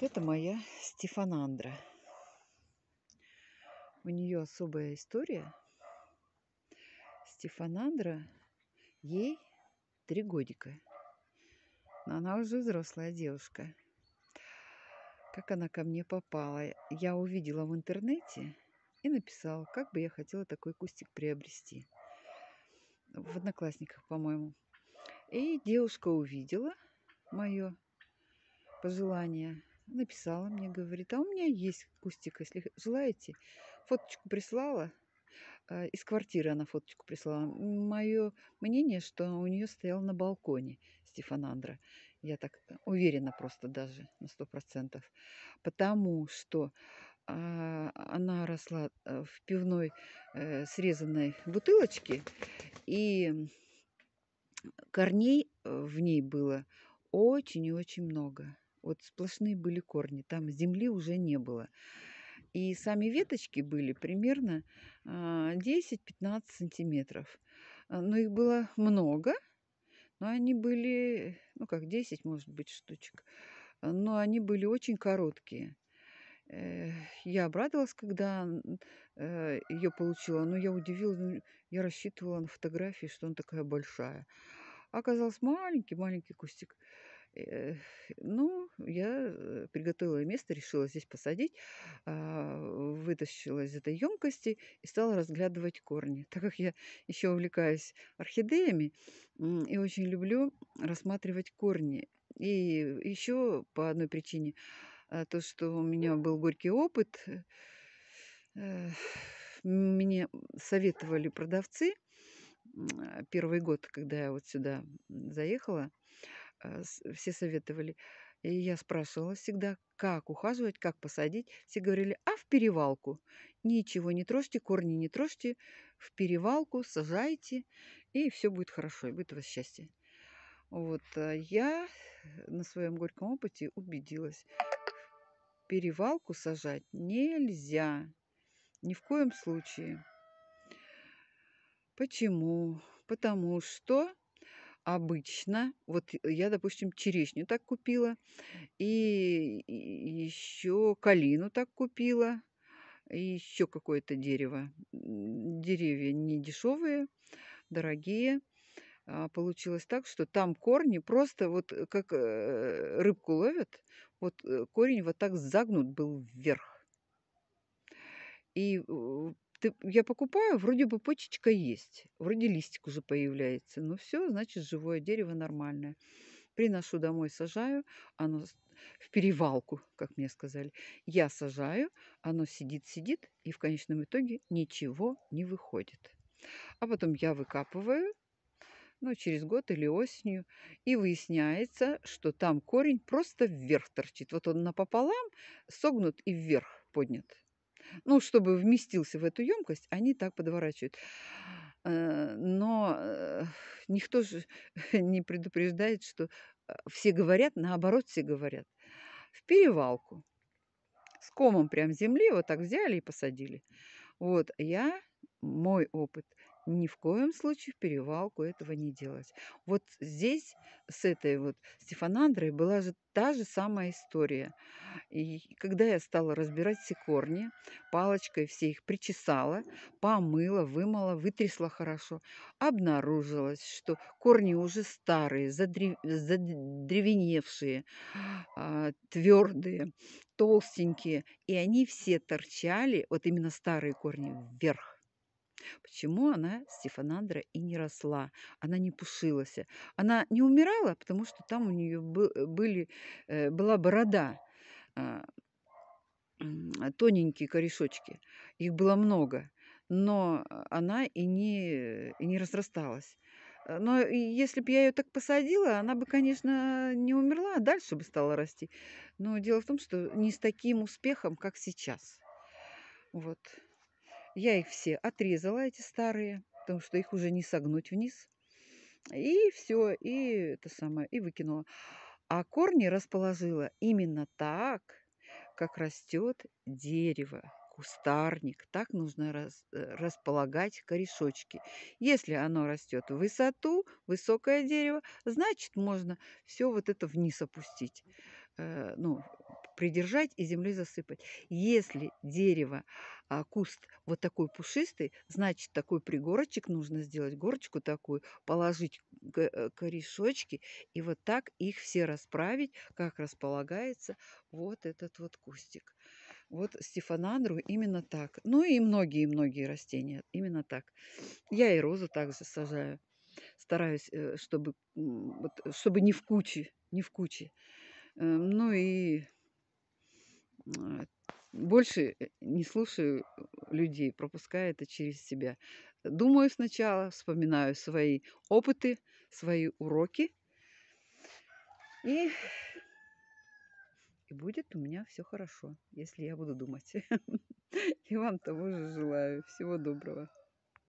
Вот это моя Стефанандра. У нее особая история. Стефанандра, ей три годика. Но она уже взрослая девушка. Как она ко мне попала? Я увидела в интернете и написала, как бы я хотела такой кустик приобрести. В Одноклассниках, по-моему. И девушка увидела мое пожелание написала мне, говорит, а у меня есть кустик, если желаете. Фоточку прислала, а, из квартиры она фоточку прислала. Мое мнение, что у нее стоял на балконе Стефанандра. Я так уверена просто даже на сто процентов. Потому что а, она росла э, в пивной э, срезанной бутылочке, и корней э, в ней было очень и очень много. Вот сплошные были корни, там земли уже не было. И сами веточки были примерно 10-15 а, сантиметров. А, но их было много, но они были, ну как 10, может быть, штучек. А, но они были очень короткие. Э, я обрадовалась, когда э, ее получила, но я удивилась, ну, я рассчитывала на фотографии, что она такая большая. Оказалось, маленький-маленький кустик. Э, ну, я приготовила место, решила здесь посадить, а, вытащила из этой емкости и стала разглядывать корни. Так как я еще увлекаюсь орхидеями и очень люблю рассматривать корни. И еще по одной причине, а, то, что у меня был горький опыт, э, мне советовали продавцы а, первый год, когда я вот сюда заехала – Э, все советовали. И я спрашивала всегда, как ухаживать, как посадить. Все говорили, а в перевалку. Ничего не трожьте, корни не трожьте. В перевалку сажайте, и все будет хорошо, и будет у вас счастье. Вот а я на своем горьком опыте убедилась, перевалку сажать нельзя. Ни в коем случае. Почему? Потому что обычно, вот э, я, допустим, черешню так купила, и еще калину так купила, и еще какое-то дерево. Деревья не дешевые, дорогие. А, получилось так, что там корни просто вот э, как э, рыбку ловят, вот корень вот так загнут был вверх. И ты, я покупаю, вроде бы почечка есть, вроде листик уже появляется. Ну все, значит, живое дерево нормальное. Приношу домой, сажаю, оно в перевалку, как мне сказали. Я сажаю, оно сидит-сидит, и в конечном итоге ничего не выходит. А потом я выкапываю, ну, через год или осенью, и выясняется, что там корень просто вверх торчит. Вот он напополам согнут и вверх поднят. Ну, чтобы вместился в эту емкость, они так подворачивают. Э, но э, никто же не предупреждает, что э, все говорят, наоборот, все говорят. В перевалку. С комом прям земли вот так взяли и посадили. Вот я, мой опыт – ни в коем случае в перевалку этого не делать. Вот здесь с этой вот Стефанандрой была же та же самая история. И когда я стала разбирать все корни, палочкой все их причесала, помыла, вымыла, вытрясла хорошо, обнаружилось, что корни уже старые, задрев... задревеневшие, а, твердые, толстенькие, и они все торчали, вот именно старые корни, вверх. Почему она, Стефанандра, и не росла, она не пушилась. Она не умирала, потому что там у нее э, были, э, была борода, а, а, тоненькие корешочки. Их было много, но она и не, и не разрасталась. Но если бы я ее так посадила, она бы, конечно, не умерла, а дальше бы стала расти. Но дело в том, что не с таким успехом, как сейчас. Вот. Я их все отрезала, эти старые, потому что их уже не согнуть вниз. И все, и это самое, и выкинула. А корни расположила именно так, как растет дерево, кустарник. Так нужно раз, э, располагать корешочки. Если оно растет в высоту, высокое дерево, значит можно все вот это вниз опустить. Э, ну, придержать и землей засыпать. Если дерево, а, куст вот такой пушистый, значит такой пригорочек нужно сделать, горочку такую, положить э, корешочки и вот так их все расправить, как располагается вот этот вот кустик. Вот стефанандру именно так. Ну и многие-многие растения именно так. Я и розу также сажаю. Стараюсь, э, чтобы, чтобы не в куче, не в куче. Э, ну и больше э, не слушаю э, людей, пропускаю это через себя. Думаю сначала, вспоминаю свои опыты, свои уроки, и, и будет у меня все хорошо, если я буду думать. И вам того же желаю. Всего доброго.